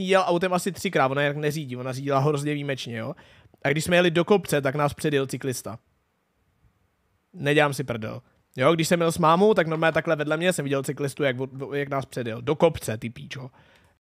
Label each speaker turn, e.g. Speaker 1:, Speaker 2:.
Speaker 1: štěstí jel autem asi třikrát, ona jak neřídí, ona řídila hrozně výjimečně, jo. A když jsme jeli do kopce, tak nás předjel cyklista. Nedělám si prdel. Jo, když jsem jel s mámou, tak normálně takhle vedle mě jsem viděl cyklistu, jak, jak nás předjel. Do kopce, ty píčo.